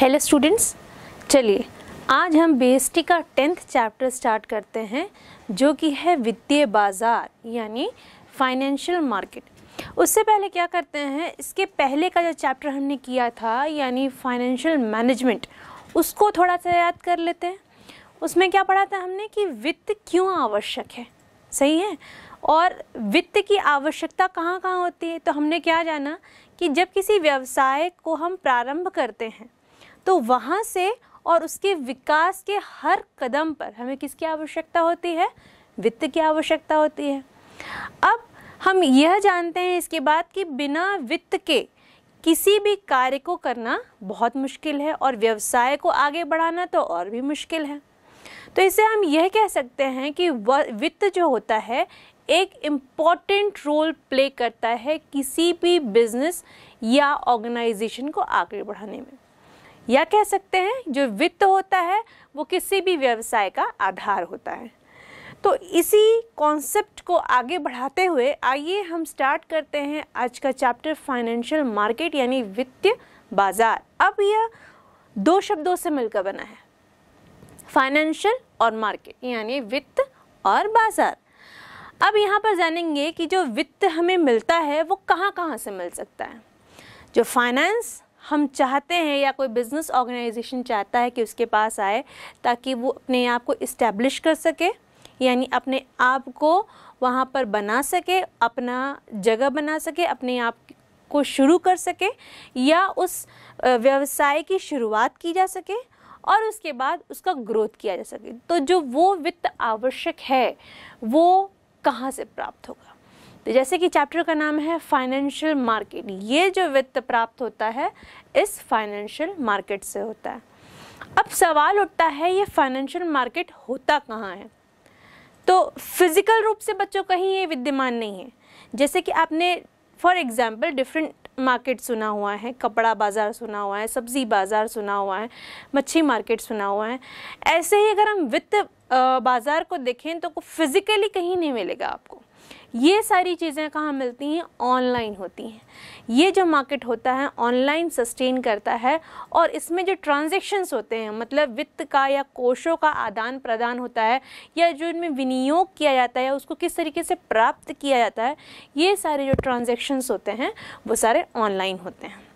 hello students चलिए आज हम बी का टेंथ चैप्टर स्टार्ट करते हैं जो कि है वित्तीय बाज़ार यानी फाइनेंशियल मार्केट उससे पहले क्या करते हैं इसके पहले का जो चैप्टर हमने किया था यानी फाइनेंशियल मैनेजमेंट उसको थोड़ा सा याद कर लेते हैं उसमें क्या पढ़ा था हमने कि वित्त क्यों आवश्यक है सही है और वित्त की आवश्यकता कहाँ कहाँ होती है तो हमने क्या जाना कि जब किसी व्यवसाय को हम प्रारंभ करते हैं तो वहाँ से और उसके विकास के हर कदम पर हमें किसकी आवश्यकता होती है वित्त की आवश्यकता होती है अब हम यह जानते हैं इसके बाद कि बिना वित्त के किसी भी कार्य को करना बहुत मुश्किल है और व्यवसाय को आगे बढ़ाना तो और भी मुश्किल है तो इसे हम यह कह सकते हैं कि वित्त जो होता है एक इम्पॉर्टेंट रोल प्ले करता है किसी भी बिजनेस या ऑर्गेनाइजेशन को आगे बढ़ाने में या कह सकते हैं जो वित्त होता है वो किसी भी व्यवसाय का आधार होता है तो इसी कॉन्सेप्ट को आगे बढ़ाते हुए आइए हम स्टार्ट करते हैं आज का चैप्टर फाइनेंशियल मार्केट यानी वित्तीय बाजार अब यह दो शब्दों से मिलकर बना है फाइनेंशियल और मार्केट यानी वित्त और बाजार अब यहाँ पर जानेंगे कि जो वित्त हमें मिलता है वो कहाँ कहाँ से मिल सकता है जो फाइनेंस हम चाहते हैं या कोई बिज़नेस ऑर्गेनाइजेशन चाहता है कि उसके पास आए ताकि वो अपने आप को इस्टेब्लिश कर सके यानी अपने आप को वहाँ पर बना सके अपना जगह बना सके अपने आप को शुरू कर सके या उस व्यवसाय की शुरुआत की जा सके और उसके बाद उसका ग्रोथ किया जा सके तो जो वो वित्त आवश्यक है वो कहाँ से प्राप्त होगा तो जैसे कि चैप्टर का नाम है फाइनेंशियल मार्केट ये जो वित्त प्राप्त होता है इस फाइनेंशियल मार्केट से होता है अब सवाल उठता है ये फाइनेंशियल मार्केट होता कहाँ है तो फिज़िकल रूप से बच्चों कहीं ये विद्यमान नहीं है जैसे कि आपने फॉर एग्ज़ाम्पल डिफरेंट मार्केट सुना हुआ है कपड़ा बाज़ार सुना हुआ है सब्ज़ी बाज़ार सुना हुआ है मच्छी मार्केट सुना हुआ है ऐसे ही अगर हम वित्त बाज़ार को देखें तो फिज़िकली कहीं नहीं मिलेगा आपको ये सारी चीज़ें कहाँ मिलती हैं ऑनलाइन होती हैं ये जो मार्केट होता है ऑनलाइन सस्टेन करता है और इसमें जो ट्रांजेक्शन्स होते हैं मतलब वित्त का या कोषों का आदान प्रदान होता है या जो इनमें विनियोग किया जाता है उसको किस तरीके से प्राप्त किया जाता है ये सारे जो ट्रांजेक्शन्स होते हैं वो सारे ऑनलाइन होते हैं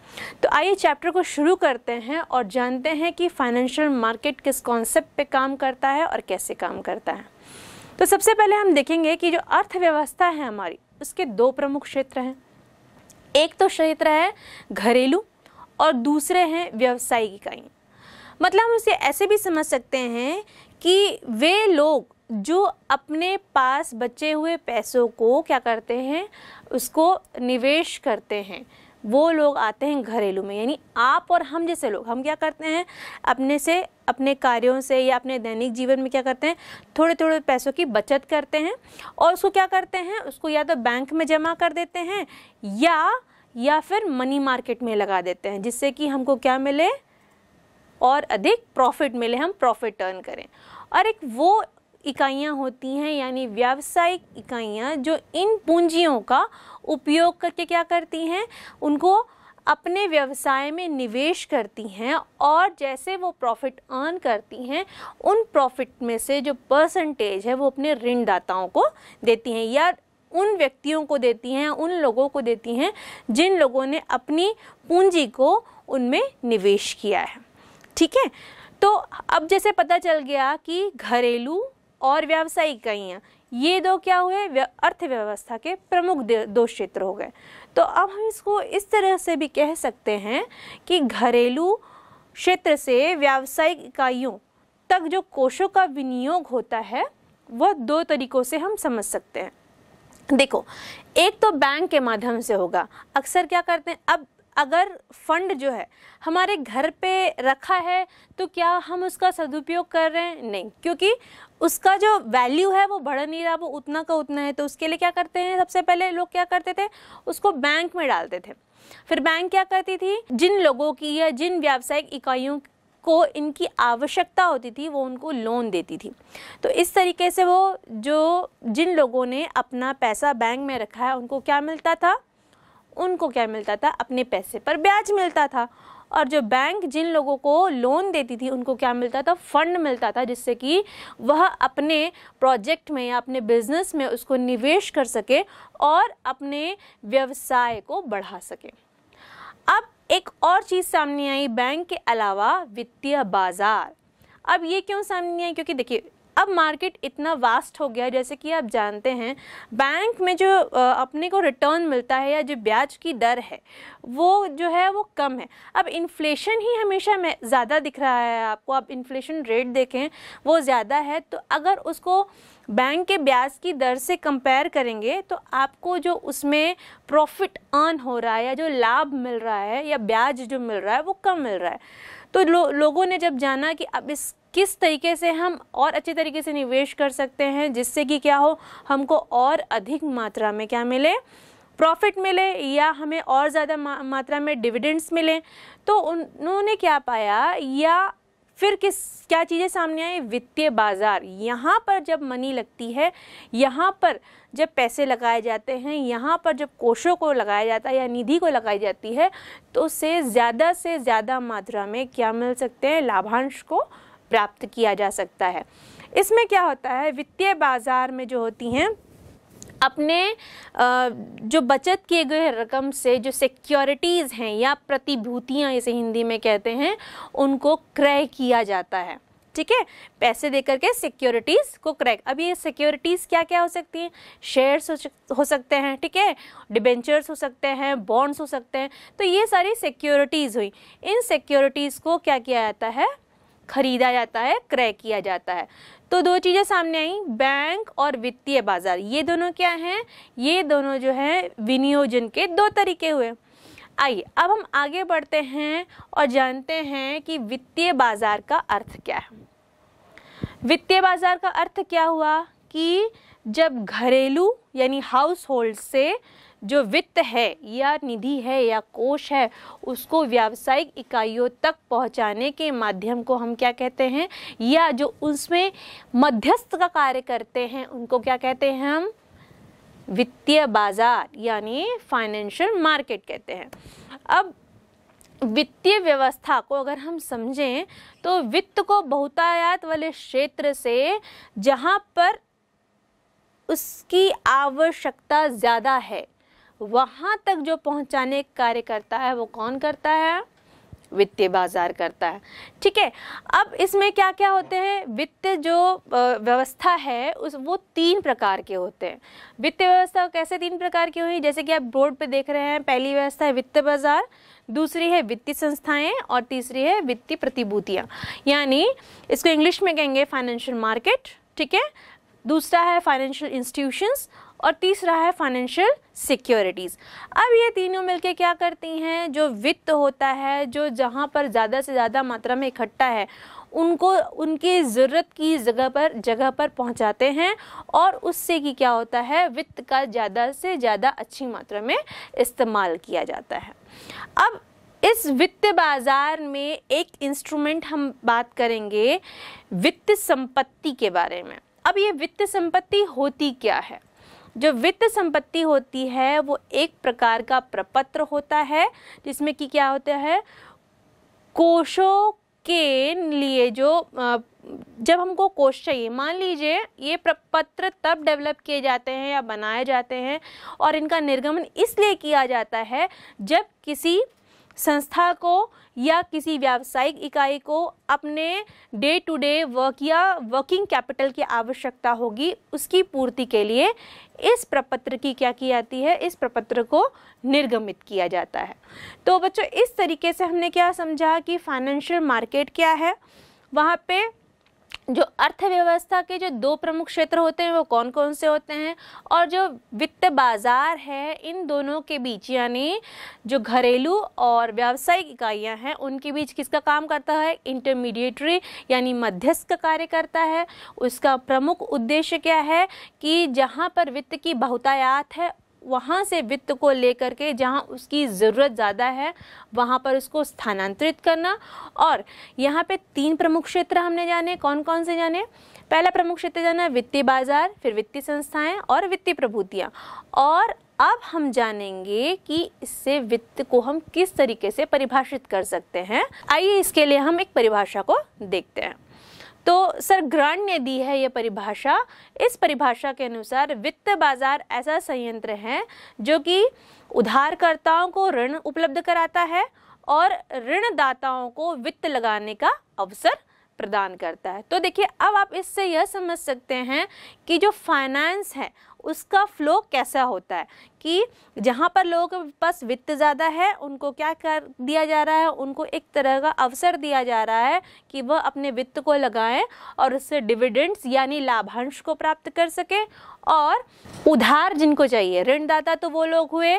तो आइए चैप्टर को शुरू करते हैं और जानते हैं कि फाइनेंशियल मार्केट किस कॉन्सेप्ट पे काम करता है और कैसे काम करता है तो सबसे पहले हम देखेंगे कि जो अर्थव्यवस्था है हमारी उसके दो प्रमुख क्षेत्र हैं एक तो क्षेत्र है घरेलू और दूसरे हैं व्यवसायिक इकाई मतलब हम उसे ऐसे भी समझ सकते हैं कि वे लोग जो अपने पास बचे हुए पैसों को क्या करते हैं उसको निवेश करते हैं वो लोग आते हैं घरेलू में यानी आप और हम जैसे लोग हम क्या करते हैं अपने से अपने कार्यों से या अपने दैनिक जीवन में क्या करते हैं थोड़े थोड़े पैसों की बचत करते हैं और उसको क्या करते हैं उसको या तो बैंक में जमा कर देते हैं या या फिर मनी मार्केट में लगा देते हैं जिससे कि हमको क्या मिले और अधिक प्रॉफिट मिले हम प्रॉफिट टर्न करें और एक वो इकाइयाँ होती हैं यानी व्यावसायिक इकाइयाँ जो इन पूंजियों का उपयोग करके क्या करती हैं उनको अपने व्यवसाय में निवेश करती हैं और जैसे वो प्रॉफिट अर्न करती हैं उन प्रॉफिट में से जो परसेंटेज है वो अपने ऋणदाताओं को देती हैं या उन व्यक्तियों को देती हैं उन लोगों को देती हैं जिन लोगों ने अपनी पूंजी को उनमें निवेश किया है ठीक है तो अब जैसे पता चल गया कि घरेलू और व्यावसायिक इकाइयाँ ये दो क्या हुए अर्थव्यवस्था के प्रमुख दो क्षेत्र हो गए तो अब हम इसको इस तरह से भी कह सकते हैं कि घरेलू क्षेत्र से व्यावसायिक इकाइयों तक जो कोषों का विनियोग होता है वह दो तरीकों से हम समझ सकते हैं देखो एक तो बैंक के माध्यम से होगा अक्सर क्या करते हैं अब अगर फंड जो है हमारे घर पे रखा है तो क्या हम उसका सदुपयोग कर रहे हैं नहीं क्योंकि उसका जो वैल्यू है वो बढ़ नहीं रहा वो उतना का उतना है तो उसके लिए क्या करते हैं सबसे पहले लोग क्या करते थे उसको बैंक में डालते थे फिर बैंक क्या करती थी जिन लोगों की या जिन व्यावसायिक इकाइयों को इनकी आवश्यकता होती थी वो उनको लोन देती थी तो इस तरीके से वो जो जिन लोगों ने अपना पैसा बैंक में रखा है उनको क्या मिलता था उनको क्या मिलता था अपने पैसे पर ब्याज मिलता था और जो बैंक जिन लोगों को लोन देती थी उनको क्या मिलता था फंड मिलता था जिससे कि वह अपने प्रोजेक्ट में या अपने बिजनेस में उसको निवेश कर सके और अपने व्यवसाय को बढ़ा सके अब एक और चीज़ सामने आई बैंक के अलावा वित्तीय बाज़ार अब ये क्यों सामने आई क्योंकि देखिए अब मार्केट इतना वास्ट हो गया जैसे कि आप जानते हैं बैंक में जो अपने को रिटर्न मिलता है या जो ब्याज की दर है वो जो है वो कम है अब इन्फ्लेशन ही हमेशा ज़्यादा दिख रहा है आपको आप इन्फ्लेशन रेट देखें वो ज़्यादा है तो अगर उसको बैंक के ब्याज की दर से कंपेयर करेंगे तो आपको जो उसमें प्रॉफिट अर्न हो रहा है या जो लाभ मिल रहा है या ब्याज जो मिल रहा है वो कम मिल रहा है तो लो, लोगों ने जब जाना कि अब इस किस तरीके से हम और अच्छे तरीके से निवेश कर सकते हैं जिससे कि क्या हो हमको और अधिक मात्रा में क्या मिले प्रॉफिट मिले या हमें और ज़्यादा मा, मात्रा में डिविडेंड्स मिले तो उन्होंने क्या पाया या फिर किस क्या चीज़ें सामने आई वित्तीय बाज़ार यहाँ पर जब मनी लगती है यहाँ पर जब पैसे लगाए जाते हैं यहाँ पर जब कोशों को लगाया जाता है या निधि को लगाई जाती है तो उससे ज़्यादा से ज़्यादा मात्रा में क्या मिल सकते हैं लाभांश को प्राप्त किया जा सकता है इसमें क्या होता है वित्तीय बाजार में जो होती हैं अपने जो बचत किए गए रकम से जो सिक्योरिटीज़ हैं या प्रतिभूतियाँ इसे हिंदी में कहते हैं उनको क्रय किया जाता है ठीक है पैसे दे करके सिक्योरिटीज़ को क्रैक अब ये सिक्योरिटीज़ क्या क्या हो सकती हैं शेयर्स हो सकते हैं ठीक है डिबेंचर्स हो सकते हैं बॉन्ड्स हो सकते हैं तो ये सारी सिक्योरिटीज़ हुई इन सिक्योरिटीज़ को क्या किया जाता है खरीदा जाता है क्रय किया जाता है तो दो चीज़ें सामने आई बैंक और वित्तीय बाजार ये दोनों क्या हैं ये दोनों जो है विनियोजन के दो तरीके हुए आइए अब हम आगे बढ़ते हैं और जानते हैं कि वित्तीय बाजार का अर्थ क्या है वित्तीय बाजार का अर्थ क्या हुआ कि जब घरेलू यानी हाउस होल्ड से जो वित्त है या निधि है या कोष है उसको व्यावसायिक इकाइयों तक पहुंचाने के माध्यम को हम क्या कहते हैं या जो उसमें मध्यस्थ का कार्य करते हैं उनको क्या कहते हैं हम वित्तीय बाजार यानी फाइनेंशियल मार्केट कहते हैं अब वित्तीय व्यवस्था को अगर हम समझें तो वित्त को बहुतायात वाले क्षेत्र से जहाँ पर उसकी आवश्यकता ज़्यादा है वहाँ तक जो पहुँचाने कार्य करता है वो कौन करता है वित्तीय बाजार करता है ठीक है अब इसमें क्या क्या होते हैं वित्त जो व्यवस्था है उस वो तीन प्रकार के होते हैं वित्त व्यवस्था कैसे तीन प्रकार की हुई जैसे कि आप बोर्ड पे देख रहे हैं पहली व्यवस्था है वित्त बाजार दूसरी है वित्तीय संस्थाएं और तीसरी है वित्तीय प्रतिभूतियाँ यानी इसको इंग्लिश में कहेंगे फाइनेंशियल मार्केट ठीक है दूसरा है फाइनेंशियल इंस्टीट्यूशंस और तीसरा है फाइनेंशियल सिक्योरिटीज़ अब ये तीनों मिलके क्या करती हैं जो वित्त होता है जो जहाँ पर ज़्यादा से ज़्यादा मात्रा में इकट्ठा है उनको उनकी ज़रूरत की जगह पर जगह पर पहुँचाते हैं और उससे कि क्या होता है वित्त का ज़्यादा से ज़्यादा अच्छी मात्रा में इस्तेमाल किया जाता है अब इस वित्त बाज़ार में एक इंस्ट्रूमेंट हम बात करेंगे वित्त संपत्ति के बारे में अब ये वित्त संपत्ति होती क्या है जो वित्त संपत्ति होती है वो एक प्रकार का प्रपत्र होता है जिसमें कि क्या होता है कोशों के लिए जो जब हमको कोष चाहिए मान लीजिए ये प्रपत्र तब डेवलप किए जाते हैं या बनाए जाते हैं और इनका निर्गमन इसलिए किया जाता है जब किसी संस्था को या किसी व्यावसायिक इकाई को अपने डे टू डे वर्क या वर्किंग कैपिटल की आवश्यकता होगी उसकी पूर्ति के लिए इस प्रपत्र की क्या की जाती है इस प्रपत्र को निर्गमित किया जाता है तो बच्चों इस तरीके से हमने क्या समझा कि फाइनेंशियल मार्केट क्या है वहाँ पे जो अर्थव्यवस्था के जो दो प्रमुख क्षेत्र होते हैं वो कौन कौन से होते हैं और जो वित्त बाजार है इन दोनों के बीच यानी जो घरेलू और व्यावसायिक इकाइयां हैं उनके बीच किसका काम करता है इंटरमीडिएटरी यानी मध्यस्थ का कार्य करता है उसका प्रमुख उद्देश्य क्या है कि जहां पर वित्त की बहुतायात है वहाँ से वित्त को लेकर के जहाँ उसकी ज़रूरत ज़्यादा है वहाँ पर उसको स्थानांतरित करना और यहाँ पे तीन प्रमुख क्षेत्र हमने जाने कौन कौन से जाने पहला प्रमुख क्षेत्र जाना वित्तीय बाजार फिर वित्तीय संस्थाएं और वित्तीय प्रभूतियाँ और अब हम जानेंगे कि इससे वित्त को हम किस तरीके से परिभाषित कर सकते हैं आइए इसके लिए हम एक परिभाषा को देखते हैं तो सर ग्रांड ने दी है यह परिभाषा इस परिभाषा के अनुसार वित्त बाजार ऐसा संयंत्र है जो कि उधारकर्ताओं को ऋण उपलब्ध कराता है और ऋणदाताओं को वित्त लगाने का अवसर प्रदान करता है तो देखिए अब आप इससे यह समझ सकते हैं कि जो फाइनेंस है उसका फ्लो कैसा होता है कि जहाँ पर लोगों के पास वित्त ज़्यादा है उनको क्या कर दिया जा रहा है उनको एक तरह का अवसर दिया जा रहा है कि वह अपने वित्त को लगाएं और उससे डिविडेंड्स यानी लाभांश को प्राप्त कर सकें और उधार जिनको चाहिए ऋणदाता तो वो लोग हुए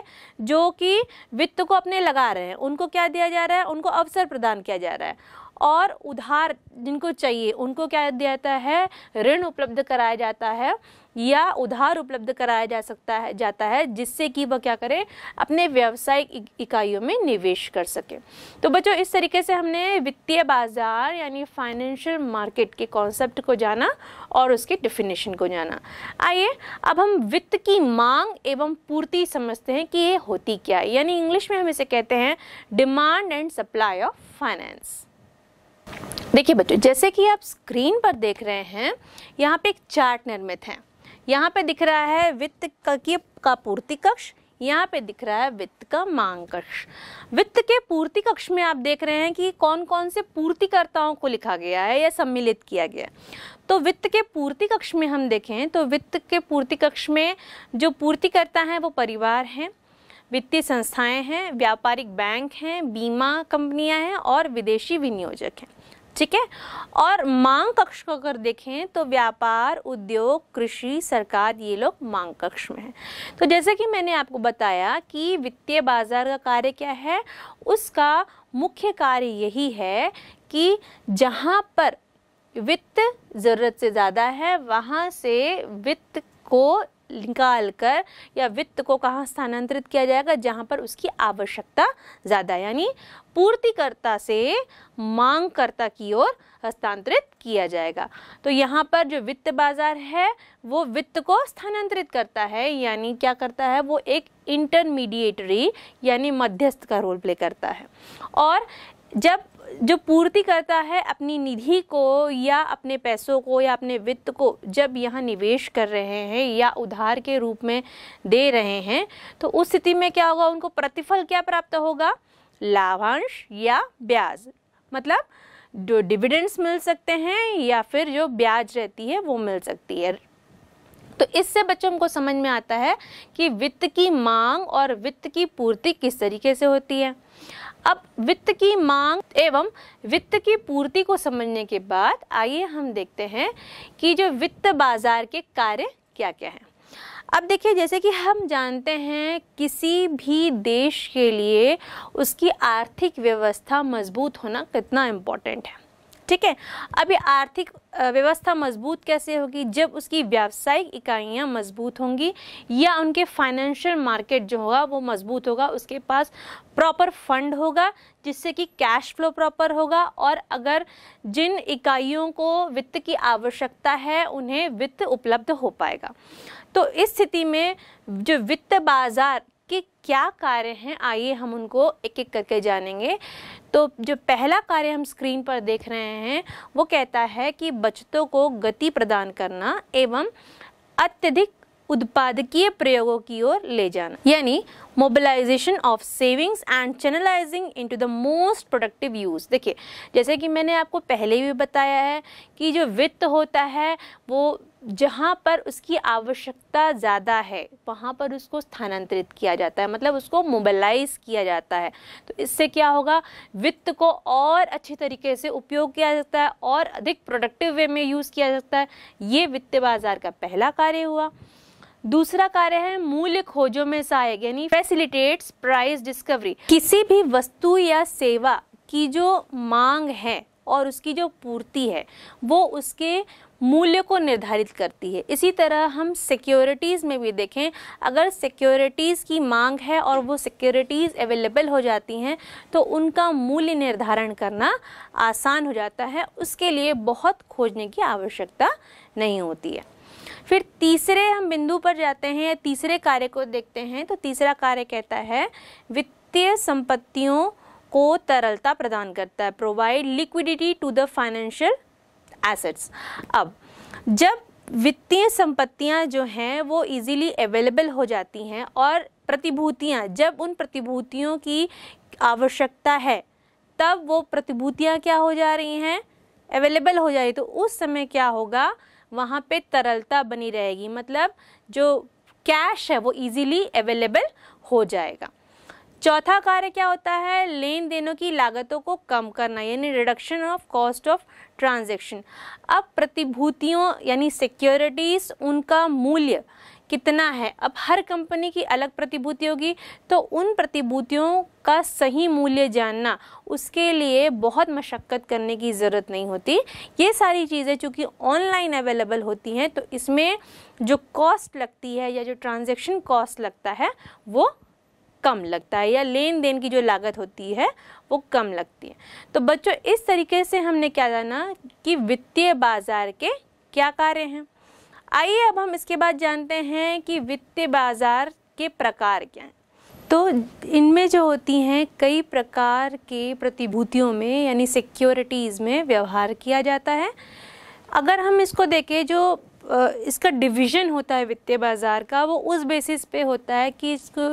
जो कि वित्त को अपने लगा रहे हैं उनको क्या दिया जा रहा है उनको अवसर प्रदान किया जा रहा है और उधार जिनको चाहिए उनको क्या दिया जाता है ऋण उपलब्ध कराया जाता है या उधार उपलब्ध कराया जा सकता है जाता है जिससे कि वह क्या करें अपने व्यावसायिक इकाइयों में निवेश कर सके तो बच्चों इस तरीके से हमने वित्तीय बाजार यानी फाइनेंशियल मार्केट के कॉन्सेप्ट को जाना और उसके डिफिनेशन को जाना आइए अब हम वित्त की मांग एवं पूर्ति समझते हैं कि ये होती क्या है यानी इंग्लिश में हम इसे कहते हैं demand and supply of finance देखिए बच्चों जैसे कि आप स्क्रीन पर देख रहे हैं यहाँ पे एक चार्ट निर्मित है यहाँ पे दिख रहा है वित्त की का पूर्ति कक्ष यहाँ पे दिख रहा है वित्त का मांग कक्ष वित्त के पूर्ति कक्ष में आप देख रहे हैं कि कौन कौन से पूर्तिकर्ताओं को लिखा गया है या सम्मिलित किया गया है तो वित्त के पूर्ति कक्ष में हम देखें तो वित्त के पूर्ति कक्ष में जो पूर्तिकर्ता हैं वो परिवार हैं वित्तीय संस्थाएं हैं व्यापारिक बैंक हैं बीमा कंपनियां हैं और विदेशी विनियोजक हैं ठीक है और मांग कक्ष को अगर देखें तो व्यापार उद्योग कृषि सरकार ये लोग मांग कक्ष में हैं तो जैसे कि मैंने आपको बताया कि वित्तीय बाजार का कार्य क्या है उसका मुख्य कार्य यही है कि जहाँ पर वित्त ज़रूरत से ज़्यादा है वहाँ से वित्त को निकाल कर या वित्त को कहाँ स्थानांतरित किया जाएगा जहाँ पर उसकी आवश्यकता ज़्यादा यानी पूर्तिकर्ता से मांगकर्ता की ओर हस्तांतरित किया जाएगा तो यहाँ पर जो वित्त बाजार है वो वित्त को स्थानांतरित करता है यानी क्या करता है वो एक इंटरमीडिएटरी यानी मध्यस्थ का रोल प्ले करता है और जब जो पूर्ति करता है अपनी निधि को या अपने पैसों को या अपने वित्त को जब यहाँ निवेश कर रहे हैं या उधार के रूप में दे रहे हैं तो उस स्थिति में क्या होगा उनको प्रतिफल क्या प्राप्त होगा लाभांश या ब्याज मतलब जो डिविडेंड्स मिल सकते हैं या फिर जो ब्याज रहती है वो मिल सकती है तो इससे बच्चों को समझ में आता है कि वित्त की मांग और वित्त की पूर्ति किस तरीके से होती है अब वित्त की मांग एवं वित्त की पूर्ति को समझने के बाद आइए हम देखते हैं कि जो वित्त बाजार के कार्य क्या क्या हैं अब देखिए जैसे कि हम जानते हैं किसी भी देश के लिए उसकी आर्थिक व्यवस्था मजबूत होना कितना इम्पोर्टेंट है ठीक है अभी आर्थिक व्यवस्था मजबूत कैसे होगी जब उसकी व्यावसायिक इकाइयाँ मजबूत होंगी या उनके फाइनेंशियल मार्केट जो होगा वो मजबूत होगा उसके पास प्रॉपर फंड होगा जिससे कि कैश फ्लो प्रॉपर होगा और अगर जिन इकाइयों को वित्त की आवश्यकता है उन्हें वित्त उपलब्ध हो पाएगा तो इस स्थिति में जो वित्त बाज़ार के क्या कार्य हैं आइए हम उनको एक एक करके जानेंगे तो जो पहला कार्य हम स्क्रीन पर देख रहे हैं वो कहता है कि बचतों को गति प्रदान करना एवं अत्यधिक उत्पादकीय प्रयोगों की ओर ले जाना यानी mobilisation of savings and channelising into the most productive use देखिए जैसे कि मैंने आपको पहले भी बताया है कि जो वित्त होता है वो जहाँ पर उसकी आवश्यकता ज़्यादा है वहाँ पर उसको स्थानांतरित किया जाता है मतलब उसको मोबालाइज किया जाता है तो इससे क्या होगा वित्त को और अच्छे तरीके से उपयोग किया जाता है और अधिक प्रोडक्टिव वे में यूज़ किया जाता है ये वित्त बाज़ार का पहला कार्य हुआ दूसरा कार्य है मूल्य खोजों में सहायक यानी फैसिलिटेट्स प्राइस डिस्कवरी किसी भी वस्तु या सेवा की जो मांग है और उसकी जो पूर्ति है वो उसके मूल्य को निर्धारित करती है इसी तरह हम सिक्योरिटीज़ में भी देखें अगर सिक्योरिटीज़ की मांग है और वो सिक्योरिटीज़ अवेलेबल हो जाती हैं तो उनका मूल्य निर्धारण करना आसान हो जाता है उसके लिए बहुत खोजने की आवश्यकता नहीं होती है फिर तीसरे हम बिंदु पर जाते हैं या तीसरे कार्य को देखते हैं तो तीसरा कार्य कहता है वित्तीय संपत्तियों को तरलता प्रदान करता है provide liquidity to the financial assets अब जब वित्तीय संपत्तियां जो हैं वो इजीली अवेलेबल हो जाती हैं और प्रतिभूतियां जब उन प्रतिभूतियों की आवश्यकता है तब वो प्रतिभूतियां क्या हो जा रही हैं अवेलेबल हो जा रही तो उस समय क्या होगा वहाँ पे तरलता बनी रहेगी मतलब जो कैश है वो इजीली अवेलेबल हो जाएगा चौथा कार्य क्या होता है लेन देनों की लागतों को कम करना यानी reduction of cost of transaction अब प्रतिभूतियों यानी सिक्योरिटीज़ उनका मूल्य कितना है अब हर कंपनी की अलग प्रतिभूति होगी तो उन प्रतिभूतियों का सही मूल्य जानना उसके लिए बहुत मशक्क़त करने की ज़रूरत नहीं होती ये सारी चीज़ें चूँकि ऑनलाइन अवेलेबल होती हैं तो इसमें जो कॉस्ट लगती है या जो ट्रांजेक्शन कॉस्ट लगता है वो कम लगता है या लेन देन की जो लागत होती है वो कम लगती है तो बच्चों इस तरीके से हमने क्या जाना कि वित्तीय बाज़ार के क्या कार्य हैं आइए अब हम इसके बाद जानते हैं कि वित्तीय बाजार के प्रकार क्या हैं तो इनमें जो होती हैं कई प्रकार के प्रतिभूतियों में यानी सिक्योरिटीज़ में व्यवहार किया जाता है अगर हम इसको देखें जो इसका डिवीज़न होता है वित्तीय बाज़ार का वो उस बेसिस पे होता है कि इसको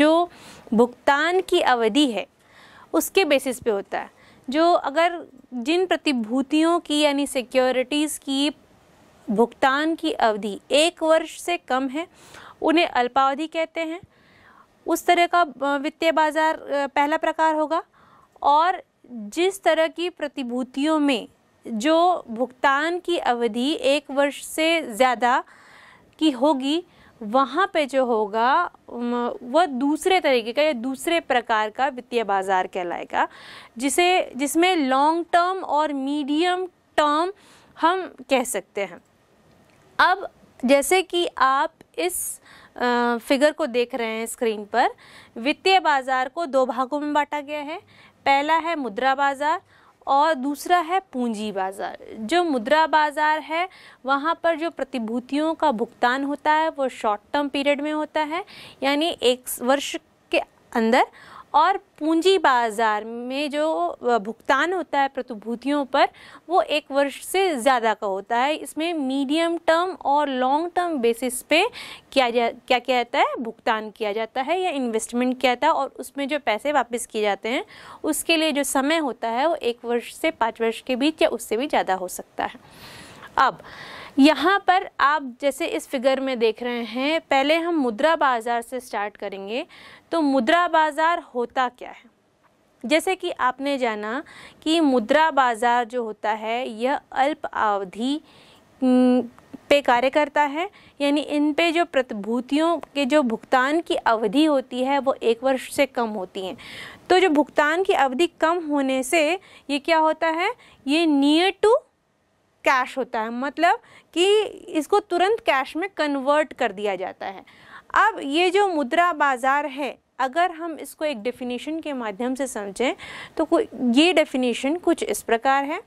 जो भुगतान की अवधि है उसके बेसिस पे होता है जो अगर जिन प्रतिभूतियों की यानी सिक्योरिटीज़ की भुगतान की अवधि एक वर्ष से कम है उन्हें अल्पावधि कहते हैं उस तरह का वित्तीय बाजार पहला प्रकार होगा और जिस तरह की प्रतिभूतियों में जो भुगतान की अवधि एक वर्ष से ज़्यादा की होगी वहाँ पे जो होगा वह दूसरे तरीके का या दूसरे प्रकार का वित्तीय बाजार कहलाएगा जिसे जिसमें लॉन्ग टर्म और मीडियम टर्म हम कह सकते हैं अब जैसे कि आप इस फिगर को देख रहे हैं स्क्रीन पर वित्तीय बाज़ार को दो भागों में बांटा गया है पहला है मुद्रा बाज़ार और दूसरा है पूंजी बाज़ार जो मुद्रा बाज़ार है वहाँ पर जो प्रतिभूतियों का भुगतान होता है वो शॉर्ट टर्म पीरियड में होता है यानी एक वर्ष के अंदर और पूंजी बाजार में जो भुगतान होता है प्रतिभूतियों पर वो एक वर्ष से ज़्यादा का होता है इसमें मीडियम टर्म और लॉन्ग टर्म बेसिस पे क्या जा क्या किया जाता है भुगतान किया जाता है या इन्वेस्टमेंट किया जाता है और उसमें जो पैसे वापस किए जाते हैं उसके लिए जो समय होता है वो एक वर्ष से पाँच वर्ष के बीच या उससे भी ज़्यादा हो सकता है अब यहाँ पर आप जैसे इस फिगर में देख रहे हैं पहले हम मुद्रा बाजार से स्टार्ट करेंगे तो मुद्रा बाज़ार होता क्या है जैसे कि आपने जाना कि मुद्रा बाज़ार जो होता है यह अल्प अवधि पे कार्य करता है यानी इन पे जो प्रतिभूतियों के जो भुगतान की अवधि होती है वो एक वर्ष से कम होती हैं तो जो भुगतान की अवधि कम होने से ये क्या होता है ये नियर टू कैश होता है मतलब कि इसको तुरंत कैश में कन्वर्ट कर दिया जाता है अब ये जो मुद्रा बाज़ार है अगर हम इसको एक डेफिनेशन के माध्यम से समझें तो ये डेफिनेशन कुछ इस प्रकार है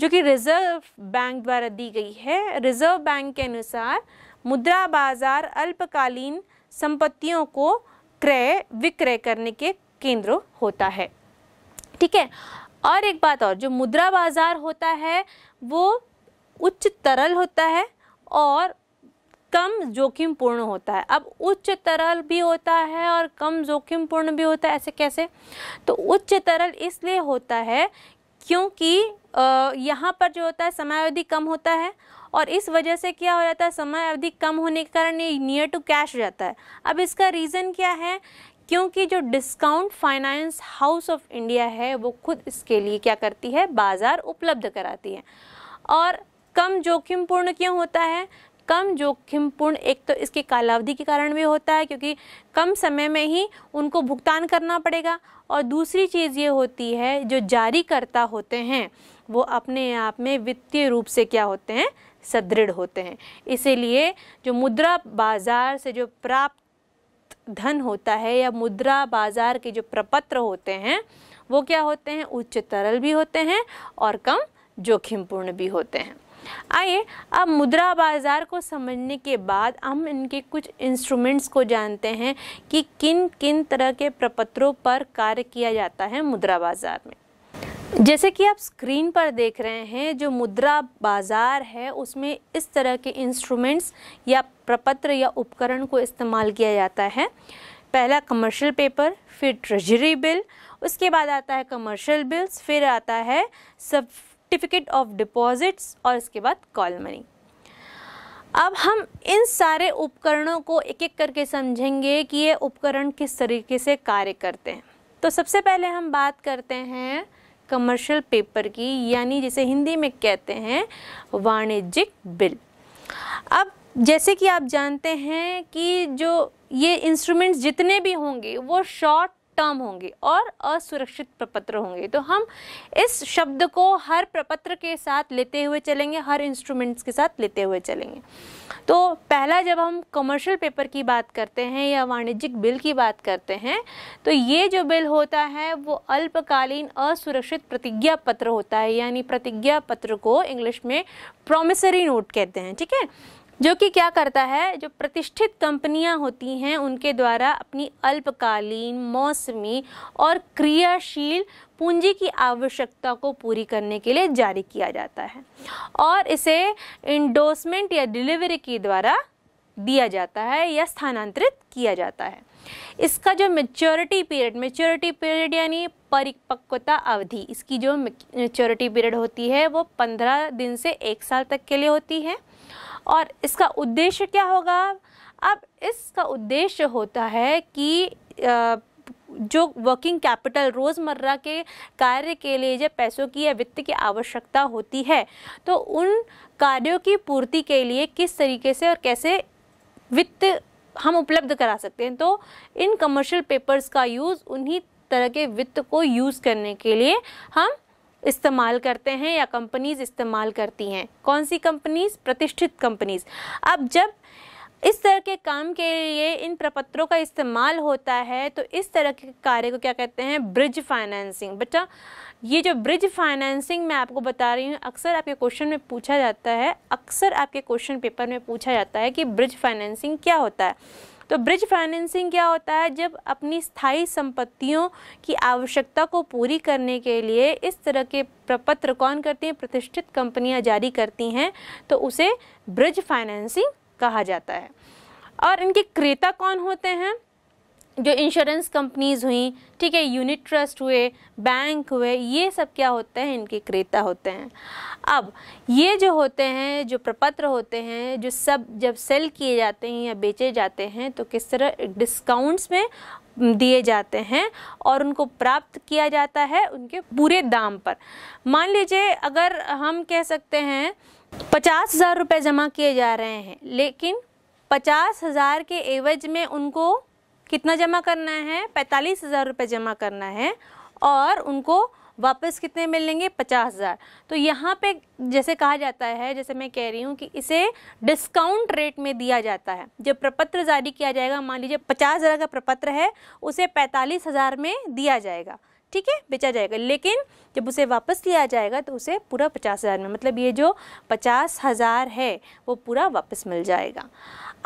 जो कि रिज़र्व बैंक द्वारा दी गई है रिज़र्व बैंक के अनुसार मुद्रा बाज़ार अल्पकालीन संपत्तियों को क्रय विक्रय करने के केंद्र होता है ठीक है और एक बात और जो मुद्रा बाज़ार होता है वो उच्च तरल होता है और कम जोखिम पूर्ण होता है अब उच्च तरल भी होता है और कम जोखिम पूर्ण भी होता है ऐसे कैसे तो उच्च तरल इसलिए होता है क्योंकि यहाँ पर जो होता है समय अवधि कम होता है और इस वजह से क्या हो जाता है समय अवधि कम होने के कारण ये नियर टू कैश हो जाता है अब इसका रीज़न क्या है क्योंकि जो discount finance house of India है वो खुद इसके लिए क्या करती है बाज़ार उपलब्ध कराती है और कम जोखिम पूर्ण क्यों होता है कम जोखिमपूर्ण एक तो इसके कालावधि के कारण भी होता है क्योंकि कम समय में ही उनको भुगतान करना पड़ेगा और दूसरी चीज़ ये होती है जो जारीकर्ता होते हैं वो अपने आप में वित्तीय रूप से क्या होते हैं सदृढ़ होते हैं इसीलिए जो मुद्रा बाज़ार से जो प्राप्त धन होता है या मुद्रा बाज़ार के जो प्रपत्र होते हैं वो क्या होते हैं उच्च तरल भी होते हैं और कम जोखिमपूर्ण भी होते हैं आइए अब मुद्रा बाज़ार को समझने के बाद हम इनके कुछ इंस्ट्रूमेंट्स को जानते हैं कि किन किन तरह के प्रपत्रों पर कार्य किया जाता है मुद्रा बाज़ार में जैसे कि आप स्क्रीन पर देख रहे हैं जो मुद्रा बाज़ार है उसमें इस तरह के इंस्ट्रूमेंट्स या प्रपत्र या उपकरण को इस्तेमाल किया जाता है पहला कमर्शियल पेपर फिर ट्रेजरी बिल उसके बाद आता है कमर्शियल बिल्स फिर आता है सब सर्टिफिकेट ऑफ डिपॉजिट्स और इसके बाद कॉल मनी अब हम इन सारे उपकरणों को एक एक करके समझेंगे कि ये उपकरण किस तरीके से कार्य करते हैं तो सबसे पहले हम बात करते हैं कमर्शियल पेपर की यानी जिसे हिंदी में कहते हैं वाणिज्यिक बिल अब जैसे कि आप जानते हैं कि जो ये इंस्ट्रूमेंट्स जितने भी होंगे वो शॉर्ट टर्म होंगे और असुरक्षित प्रपत्र होंगे तो हम इस शब्द को हर प्रपत्र के साथ लेते हुए चलेंगे हर इंस्ट्रूमेंट्स के साथ लेते हुए चलेंगे तो पहला जब हम कमर्शियल पेपर की बात करते हैं या वाणिज्यिक बिल की बात करते हैं तो ये जो बिल होता है वो अल्पकालीन असुरक्षित प्रतिज्ञा पत्र होता है यानी प्रतिज्ञा पत्र को इंग्लिश में प्रोमिसरी नोट कहते हैं ठीक है जो कि क्या करता है जो प्रतिष्ठित कंपनियां होती हैं उनके द्वारा अपनी अल्पकालीन मौसमी और क्रियाशील पूंजी की आवश्यकता को पूरी करने के लिए जारी किया जाता है और इसे इंडोसमेंट या डिलीवरी के द्वारा दिया जाता है या स्थानांतरित किया जाता है इसका जो मेच्योरिटी पीरियड मेच्योरिटी पीरियड यानी परिपक्वता अवधि इसकी जो मेच्योरिटी पीरियड होती है वो पंद्रह दिन से एक साल तक के लिए होती है और इसका उद्देश्य क्या होगा अब इसका उद्देश्य होता है कि जो वर्किंग कैपिटल रोज़मर्रा के कार्य के लिए जब पैसों की या वित्त की आवश्यकता होती है तो उन कार्यों की पूर्ति के लिए किस तरीके से और कैसे वित्त हम उपलब्ध करा सकते हैं तो इन कमर्शियल पेपर्स का यूज़ उन्हीं तरह के वित्त को यूज़ करने के लिए हम इस्तेमाल करते हैं या कंपनीज इस्तेमाल करती हैं कौन सी कंपनीज प्रतिष्ठित कंपनीज अब जब इस तरह के काम के लिए इन प्रपत्रों का इस्तेमाल होता है तो इस तरह के कार्य को क्या कहते हैं ब्रिज फाइनेंसिंग बेटा ये जो ब्रिज फाइनेंसिंग मैं आपको बता रही हूँ अक्सर आपके क्वेश्चन में पूछा जाता है अक्सर आपके क्वेश्चन पेपर में पूछा जाता है कि ब्रिज फाइनेंसिंग क्या होता है तो ब्रिज फाइनेंसिंग क्या होता है जब अपनी स्थायी संपत्तियों की आवश्यकता को पूरी करने के लिए इस तरह के प्रपत्र कौन करती हैं प्रतिष्ठित कंपनियां जारी करती हैं तो उसे ब्रिज फाइनेंसिंग कहा जाता है और इनके क्रेता कौन होते हैं जो इंश्योरेंस कंपनीज़ हुई ठीक है यूनिट ट्रस्ट हुए बैंक हुए ये सब क्या होते हैं इनके क्रेता होते हैं अब ये जो होते हैं जो प्रपत्र होते हैं जो सब जब सेल किए जाते हैं या बेचे जाते हैं तो किस तरह डिस्काउंट्स में दिए जाते हैं और उनको प्राप्त किया जाता है उनके पूरे दाम पर मान लीजिए अगर हम कह सकते हैं पचास हज़ार रुपये जमा किए जा रहे हैं लेकिन पचास हज़ार के एवज में उनको कितना जमा करना है पैंतालीस हज़ार रुपये जमा करना है और उनको वापस कितने मिलेंगे पचास हज़ार तो यहाँ पे जैसे कहा जाता है जैसे मैं कह रही हूँ कि इसे डिस्काउंट रेट में दिया जाता है जब प्रपत्र जारी किया जाएगा मान लीजिए पचास हज़ार का प्रपत्र है उसे पैंतालीस हज़ार में दिया जाएगा ठीक है बेचा जाएगा लेकिन जब उसे वापस लिया जाएगा तो उसे पूरा पचास हज़ार में मतलब ये जो पचास हज़ार है वो पूरा वापस मिल जाएगा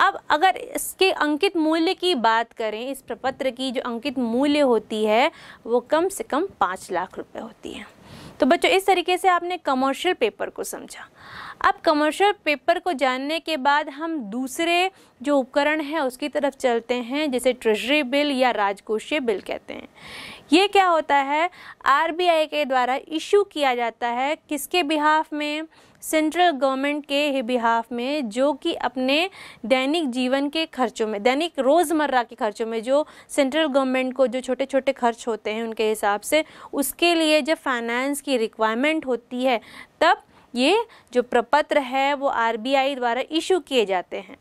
अब अगर इसके अंकित मूल्य की बात करें इस प्रपत्र की जो अंकित मूल्य होती है वो कम से कम पाँच लाख रुपए होती है तो बच्चों इस तरीके से आपने कमर्शियल पेपर को समझा अब कमर्शियल पेपर को जानने के बाद हम दूसरे जो उपकरण है उसकी तरफ चलते हैं जैसे ट्रेजरी बिल या राजकोषीय बिल कहते हैं ये क्या होता है आरबीआई के द्वारा इशू किया जाता है किसके बिहाफ में सेंट्रल गवर्नमेंट के बिहाफ में जो कि अपने दैनिक जीवन के खर्चों में दैनिक रोज़मर्रा के खर्चों में जो सेंट्रल गवर्नमेंट को जो छोटे छोटे खर्च होते हैं उनके हिसाब से उसके लिए जब फाइनेंस की रिक्वायरमेंट होती है तब ये जो प्रपत्र है वो आरबीआई द्वारा इशू किए जाते हैं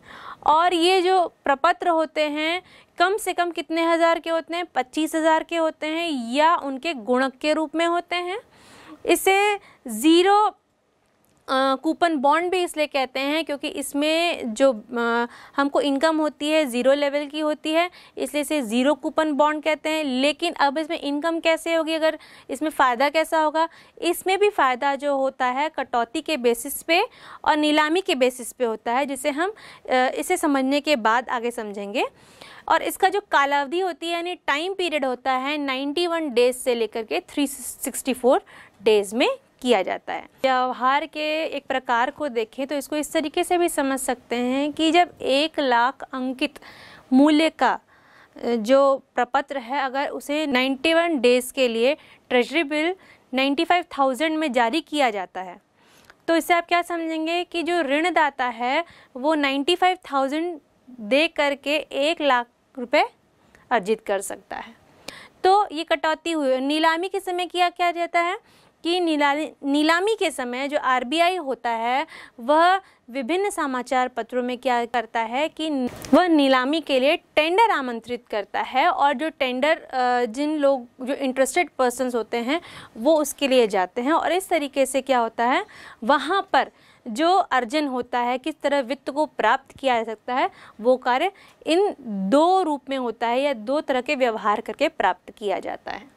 और ये जो प्रपत्र होते हैं कम से कम कितने हज़ार के होते हैं पच्चीस हज़ार के होते हैं या उनके गुणक के रूप में होते हैं इसे ज़ीरो कूपन बॉन्ड भी इसलिए कहते हैं क्योंकि इसमें जो आ, हमको इनकम होती है ज़ीरो लेवल की होती है इसलिए इसे ज़ीरो कूपन बॉन्ड कहते हैं लेकिन अब इसमें इनकम कैसे होगी अगर इसमें फ़ायदा कैसा होगा इसमें भी फ़ायदा जो होता है कटौती के बेसिस पे और नीलामी के बेसिस पे होता है जिसे हम आ, इसे समझने के बाद आगे समझेंगे और इसका जो कालावधि होती है यानी टाइम पीरियड होता है नाइन्टी डेज से लेकर के थ्री डेज में किया जाता है व्यवहार के एक प्रकार को देखें तो इसको इस तरीके से भी समझ सकते हैं कि जब एक लाख अंकित मूल्य का जो प्रपत्र है अगर उसे 91 डेज़ के लिए ट्रेजरी बिल 95,000 में जारी किया जाता है तो इससे आप क्या समझेंगे कि जो ऋणदाता है वो 95,000 दे करके एक लाख रुपए अर्जित कर सकता है तो ये कटौती हुई नीलामी के समय किया क्या जाता है कि नीला नीलामी के समय जो आरबीआई होता है वह विभिन्न समाचार पत्रों में क्या करता है कि वह नीलामी के लिए टेंडर आमंत्रित करता है और जो टेंडर जिन लोग जो इंटरेस्टेड पर्सन होते हैं वो उसके लिए जाते हैं और इस तरीके से क्या होता है वहाँ पर जो अर्जन होता है किस तरह वित्त को प्राप्त किया जा सकता है वो कार्य इन दो रूप में होता है या दो तरह के व्यवहार करके प्राप्त किया जाता है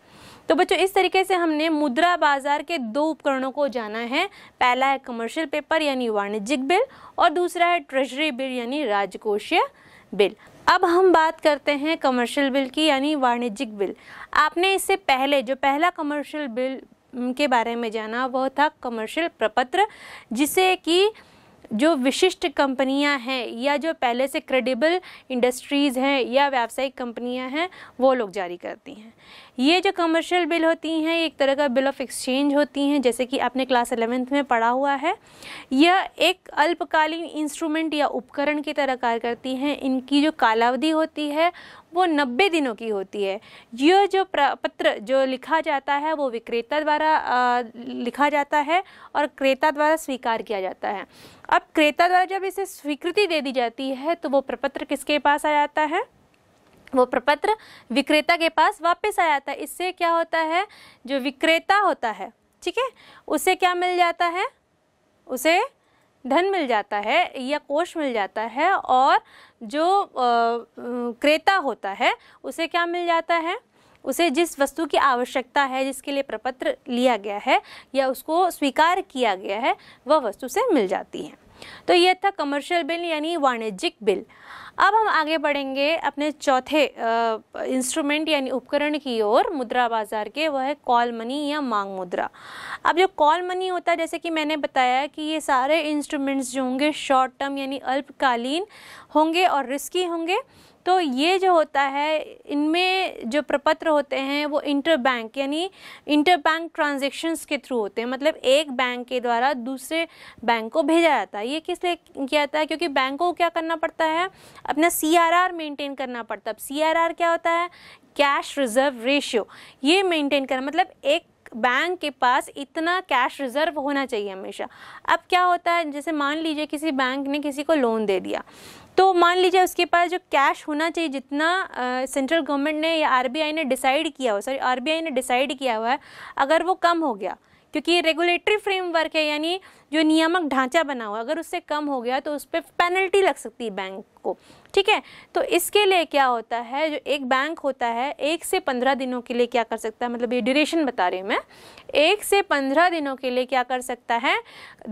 तो बच्चों इस तरीके से हमने मुद्रा बाजार के दो उपकरणों को जाना है पहला है कमर्शियल पेपर यानी वाणिज्यिक बिल और दूसरा है ट्रेजरी बिल यानी राजकोषीय बिल अब हम बात करते हैं कमर्शियल बिल की यानी वाणिज्यिक बिल आपने इससे पहले जो पहला कमर्शियल बिल के बारे में जाना वह था कमर्शियल प्रपत्र जिसे कि जो विशिष्ट कंपनियां हैं या जो पहले से क्रेडिबल इंडस्ट्रीज़ हैं या व्यावसायिक कंपनियां हैं वो लोग जारी करती हैं ये जो कमर्शियल बिल होती हैं एक तरह का बिल ऑफ एक्सचेंज होती हैं जैसे कि आपने क्लास एलेवेंथ में पढ़ा हुआ है यह एक अल्पकालीन इंस्ट्रूमेंट या उपकरण की तरह कार्य करती हैं इनकी जो कालावधि होती है वो नब्बे दिनों की होती है यह जो पत्र जो लिखा जाता है वो विक्रेता द्वारा लिखा जाता है और क्रेता द्वारा स्वीकार किया जाता है अब क्रेता द्वारा जब इसे स्वीकृति दे दी जाती है तो वो प्रपत्र किसके पास आ जाता है वो प्रपत्र विक्रेता के पास वापस आ जाता है इससे क्या होता है जो विक्रेता होता है ठीक है उसे क्या मिल जाता है उसे धन मिल जाता है या कोष मिल जाता है और जो क्रेता होता है उसे क्या मिल जाता है उसे जिस वस्तु की आवश्यकता है जिसके लिए प्रपत्र लिया गया है या उसको स्वीकार किया गया है वह वस्तु से मिल जाती है तो ये था कमर्शियल बिल यानी वाणिज्यिक बिल अब हम आगे बढ़ेंगे अपने चौथे इंस्ट्रूमेंट यानी उपकरण की ओर मुद्रा बाजार के वह है कॉल मनी या मांग मुद्रा अब जो कॉल मनी होता है जैसे कि मैंने बताया कि ये सारे इंस्ट्रूमेंट्स जो होंगे शॉर्ट टर्म यानी अल्पकालीन होंगे और रिस्की होंगे तो ये जो होता है इनमें जो प्रपत्र होते हैं वो इंटर बैंक यानी इंटर बैंक ट्रांजेक्शन्स के थ्रू होते हैं मतलब एक बैंक के द्वारा दूसरे बैंक को भेजा जाता है ये किस लिए किया जाता है क्योंकि बैंकों को क्या करना पड़ता है अपना सी आर आर मेंटेन करना पड़ता है सी आर आर क्या होता है कैश रिजर्व रेशियो ये मेंटेन करना मतलब एक बैंक के पास इतना कैश रिजर्व होना चाहिए हमेशा अब क्या होता है जैसे मान लीजिए किसी बैंक ने किसी को लोन दे दिया तो मान लीजिए उसके पास जो कैश होना चाहिए जितना सेंट्रल गवर्नमेंट ने या आर ने डिसाइड किया हो सॉरी आर ने डिसाइड किया हुआ है अगर वो कम हो गया क्योंकि रेगुलेटरी फ्रेमवर्क है यानी जो नियामक ढांचा बना हुआ अगर उससे कम हो गया तो उस पर पेनल्टी लग सकती है बैंक को ठीक है तो इसके लिए क्या होता है जो एक बैंक होता है एक से पंद्रह दिनों के लिए क्या कर सकता है मतलब ये ड्यूरेशन बता रही हूँ मैं एक से पंद्रह दिनों के लिए क्या कर सकता है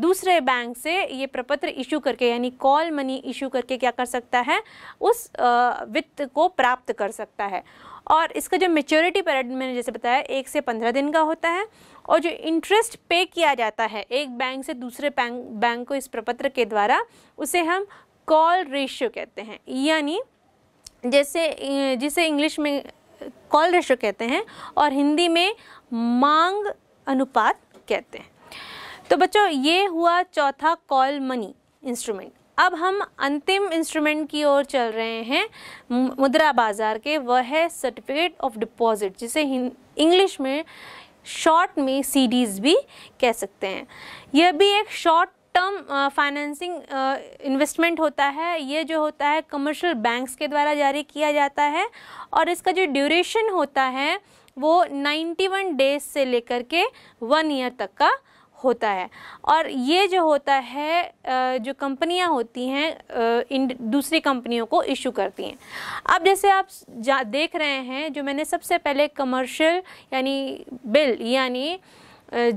दूसरे बैंक से ये प्रपत्र इशू करके यानी कॉल मनी इशू करके क्या कर सकता है उस वित्त को प्राप्त कर सकता है और इसका जो मेच्योरिटी पीरियड मैंने जैसे बताया एक से पंद्रह दिन का होता है और जो इंटरेस्ट पे किया जाता है एक बैंक से दूसरे बैंक बैंक को इस प्रपत्र के द्वारा उसे हम कॉल रेशियो कहते हैं यानी जैसे जिसे इंग्लिश में कॉल रेशो कहते हैं और हिंदी में मांग अनुपात कहते हैं तो बच्चों ये हुआ चौथा कॉल मनी इंस्ट्रूमेंट अब हम अंतिम इंस्ट्रूमेंट की ओर चल रहे हैं मुद्रा बाजार के वह है सर्टिफिकेट ऑफ डिपॉजिट जिसे इंग्लिश में शॉर्ट में सीडीज भी कह सकते हैं यह भी एक शॉर्ट टर्म फाइनेंसिंग इन्वेस्टमेंट होता है ये जो होता है कमर्शियल बैंक्स के द्वारा जारी किया जाता है और इसका जो ड्यूरेशन होता है वो 91 डेज से लेकर के वन ईयर तक का होता है और ये जो होता है uh, जो कंपनियां होती हैं uh, इन दूसरी कंपनियों को इशू करती हैं अब जैसे आप देख रहे हैं जो मैंने सबसे पहले कमर्शियल यानी बिल यानी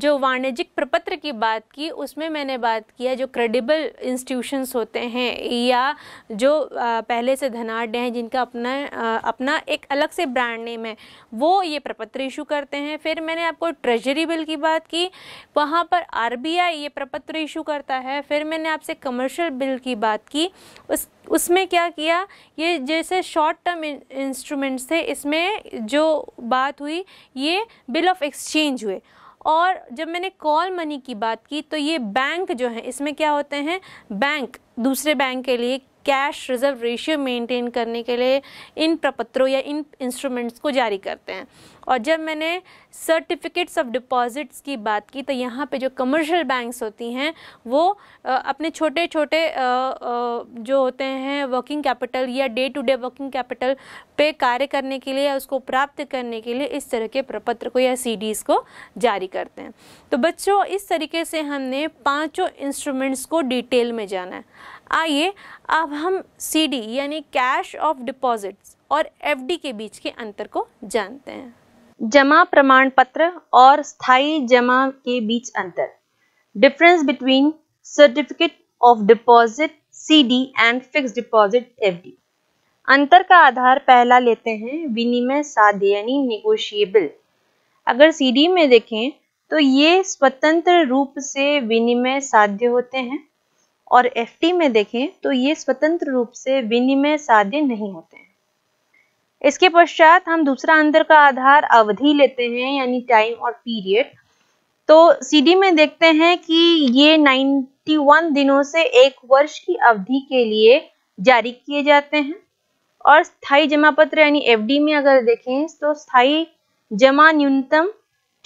जो वाणिज्यिक प्रपत्र की बात की उसमें मैंने बात किया जो क्रेडिबल इंस्टीट्यूशंस होते हैं या जो पहले से धनाढ़ हैं जिनका अपना अपना एक अलग से ब्रांड नेम है वो ये प्रपत्र इशू करते हैं फिर मैंने आपको ट्रेजरी बिल की बात की वहाँ पर आर ये प्रपत्र इशू करता है फिर मैंने आपसे कमर्शियल बिल की बात की उस उसमें क्या किया ये जैसे शॉर्ट टर्म इंस्ट्रूमेंट्स थे इसमें जो बात हुई ये बिल ऑफ एक्सचेंज हुए और जब मैंने कॉल मनी की बात की तो ये बैंक जो है इसमें क्या होते हैं बैंक दूसरे बैंक के लिए कैश रिजर्व रेशियो मेंटेन करने के लिए इन प्रपत्रों या इन इंस्ट्रूमेंट्स को जारी करते हैं और जब मैंने सर्टिफिकेट्स ऑफ डिपॉजिट्स की बात की तो यहाँ पे जो कमर्शियल बैंक्स होती हैं वो अपने छोटे छोटे जो होते हैं वर्किंग कैपिटल या day to day working capital पे कार्य करने के लिए या उसको प्राप्त करने के लिए इस तरह के प्रपत्र को या सी को जारी करते हैं तो बच्चों इस तरीके से हमने पाँचों इंस्ट्रूमेंट्स को डिटेल में जाना है आइए अब हम सीडी यानी कैश ऑफ डिपॉजिट्स और एफडी के बीच के अंतर को जानते हैं जमा प्रमाण पत्र और स्थायी जमा के बीच अंतर difference between certificate of deposit CD and fix deposit FD अंतर का आधार पहला लेते हैं विनिमय साध्य यानी निगोशिएबल अगर सीडी में देखें तो ये स्वतंत्र रूप से विनिमय साध्य होते हैं और एफ में देखें तो ये स्वतंत्र रूप से विनिमय साध्य नहीं होते हैं इसके पश्चात हम दूसरा अंतर का आधार अवधि लेते हैं यानी टाइम और पीरियड तो सीडी में देखते हैं कि ये 91 दिनों से एक वर्ष की अवधि के लिए जारी किए जाते हैं और स्थाई जमा पत्र यानी एफ में अगर देखें तो स्थाई जमा न्यूनतम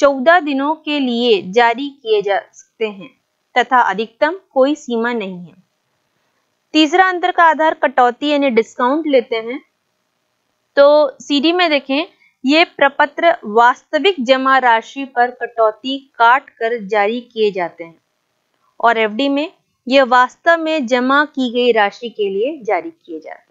14 दिनों के लिए जारी किए जा सकते हैं तथा अधिकतम कोई सीमा नहीं है तीसरा अंतर का आधार कटौती यानी डिस्काउंट लेते हैं तो सीडी में देखें ये प्रपत्र वास्तविक जमा राशि पर कटौती काट कर जारी किए जाते हैं और एफडी में ये वास्तव में जमा की गई राशि के लिए जारी किए जाते हैं